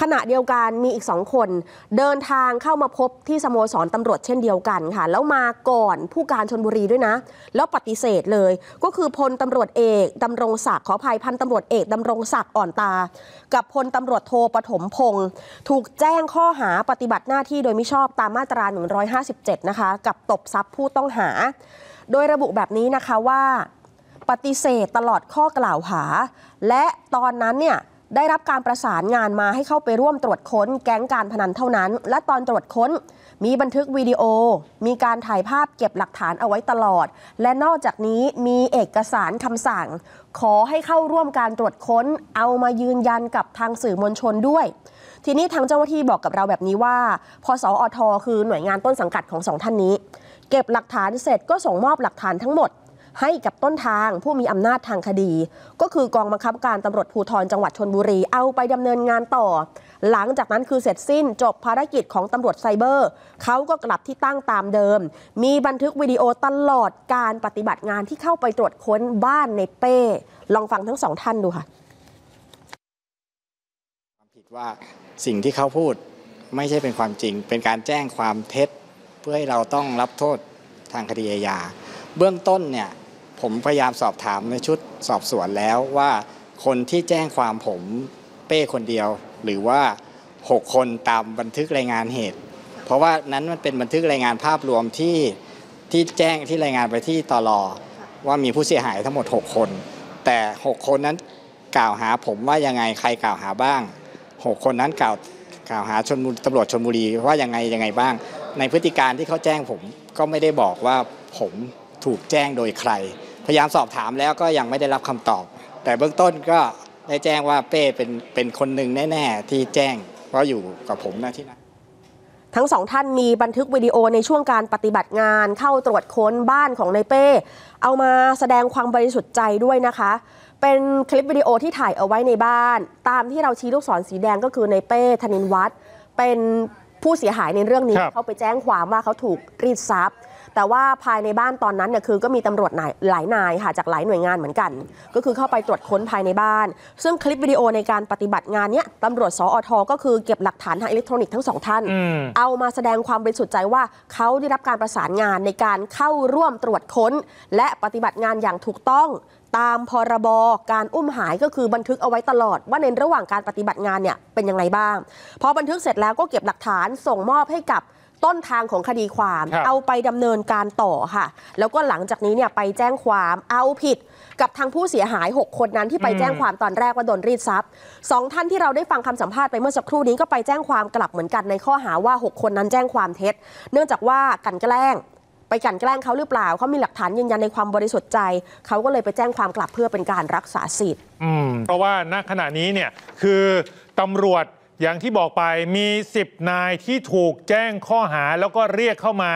ขณะเดียวกันมีอีกสองคนเดินทางเข้ามาพบที่สโมสรตำรวจเช่นเดียวกันค่ะแล้วมาก่อนผู้การชนบุรีด้วยนะ แล้วปฏิเสธเลย ก็คือพลตำรวจเอกดำรงศักดิ์ขอภัยพันตำรวจเอกดำรงศักดิ์อ่อนตา กับพลตำรวจโทปฐมพงศ์ถูกแจ้งข้อหาปฏิบัติหน้าที่โดยมิชอบตามมาตรา157นะคะกับตบทรัพย์ผู้ต้องหา โดยระบุแบบนี้นะคะว่าปฏิเสธตลอดข้อกล่าวหา และตอนนั้นเนี่ยได้รับการประสานงานมาให้เข้าไปร่วมตรวจค้น แก๊งการพนันเท่านั้น และตอนตรวจค้นมีบันทึกวิดีโอ มีการถ่ายภาพเก็บหลักฐานเอาไว้ตลอด และนอกจากนี้มีเอกสารคำสั่ง ขอให้เข้าร่วมการตรวจค้น เอามายืนยันกับทางสื่อมวลชนด้วย ทีนี้ทางเจ้าหน้าที่บอกกับเราแบบนี้ว่าพอสออทอคือหน่วยงานต้นสังกัดของสองท่านนี้ เก็บหลักฐานเสร็จก็ส่งมอบหลักฐานทั้งหมดให้กับต้นทางผู้มีอำนาจทางคดี ก็คือกองบังคับการตำรวจภูธร จังหวัดชนบุรี เอาไปดำเนินงานต่อ หลังจากนั้นคือเสร็จสิ้นจบภารกิจของตำรวจไซเบอร์ เขาก็กลับที่ตั้งตามเดิม มีบันทึกวิดีโอตลอดการปฏิบัติงานที่เข้าไปตรวจค้นบ้านในเป้ลองฟังทั้งสองท่านดูค่ะ ความผิดว่าสิ่งที่เขาพูดไม่ใช่เป็นความจริง เป็นการแจ้งความเท็จเพื่อให้เราต้องรับโทษทางคดีอาญาเบื้องต้นเนี่ยผมพยายามสอบถามในชุดสอบสวนแล้วว่า คนที่แจ้งความผมเป้คนเดียว หรือว่า6คนตามบันทึกรายงานเหตุ เพราะว่านั้นมันเป็นบันทึกรายงานภาพรวมที่ที่แจ้งที่รายงานไปที่ตลอว่ามีผู้เสียหายทั้งหมด 6 คน แต่ 6 คนนั้นกล่าวหาผมว่ายังไงใครกล่าวหาบ้าง 6 คนนั้นกล่าวกล่าวหาชนตำรวจชนบุรี ว่ายังไงยังไงบ้าง ในพฤติการที่เขาแจ้งผมก็ไม่ได้บอกว่าผมถูกแจ้งโดยใครพยายามสอบถามแล้วก็ยังไม่ได้รับคำตอบ แต่เบื้องต้นก็ได้แจ้งว่าเป้เป็นเป็นคนหนึ่งแน่ๆ ที่แจ้งเพราะอยู่กับผมนะที่นั้นทั้งสองท่านมีบันทึกวิดีโอในช่วงการปฏิบัติงานเข้าตรวจค้นบ้านของนายเป้ เอามาแสดงความบริสุทธิ์ใจด้วยนะคะ เป็นคลิปวิดีโอที่ถ่ายเอาไว้ในบ้าน ตามที่เราชี้ลูกศรสีแดงก็คือนายเป้ธนินวัฒน์เป็นผู้เสียหายในเรื่องนี้เขาไปแจ้งความว่าเขาถูกรีดทรัพย์แต่ว่าภายในบ้านตอนนั้นเนี่ยคือก็มีตำรวจหลายนายค่ะจากหลายหน่วยงานเหมือนกัน ก็คือเข้าไปตรวจค้นภายในบ้าน ซึ่งคลิปวิดีโอในการปฏิบัติงานเนี้ยตำรวจสอทก็คือเก็บหลักฐานทางอิเล็กทรอนิกส์ทั้งสองท่านเอามาแสดงความบริสุทธิ์ใจว่าเขาได้รับการประสานงานในการเข้าร่วมตรวจค้น และปฏิบัติงานอย่างถูกต้อง ตามพรบการอุ้มหายก็คือบันทึกเอาไว้ตลอด ว่าในระหว่างการปฏิบัติงานเนี่ยเป็นยังไงบ้างพอบันทึกเสร็จแล้วก็เก็บหลักฐานส่งมอบให้กับต้นทางของคดีความเอาไปดำเนินการต่อค่ะแล้วก็หลังจากนี้เนี่ยไปแจ้งความเอาผิด กับทางผู้เสียหาย 6 คนนั้นที่ไปแจ้งความตอนแรกว่าโดนรีดทรัพย์สองท่านที่เราได้ฟังคำสัมภาษณ์ไปเมื่อสักครู่นี้ก็ไปแจ้งความกลับเหมือนกันในข้อหาว่า 6 คนนั้นแจ้งความเท็จ เนื่องจากว่ากันแกล้งไปกันแกล้งเขาหรือเปล่าเขามีหลักฐานยืนยันในความบริสุทธิ์ใจเขาก็เลยไปแจ้งความกลับเพื่อเป็นการรักษาสิทธิ์เพราะว่าณขณะนี้เนี่ยคือตำรวจอย่างที่บอกไปมี 10 นายที่ถูกแจ้งข้อหาแล้วก็เรียกเข้ามา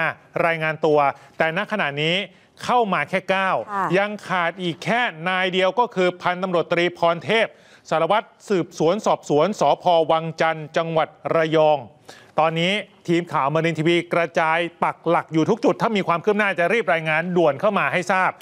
รายงานตัว แต่ณขณะนี้เข้ามาแค่ 9 ยังขาดอีกแค่นายเดียวก็คือพันตำรวจตรีพรเทพสารวัตรสืบสวนสอบสวนสพวังจันทร์จังหวัดระยอง ตอนนี้ทีมข่าวมรินทีวีกระจายปักหลักอยู่ทุกจุด ถ้ามีความคืบหน้าจะรีบรายงานด่วนเข้ามาให้ทราบ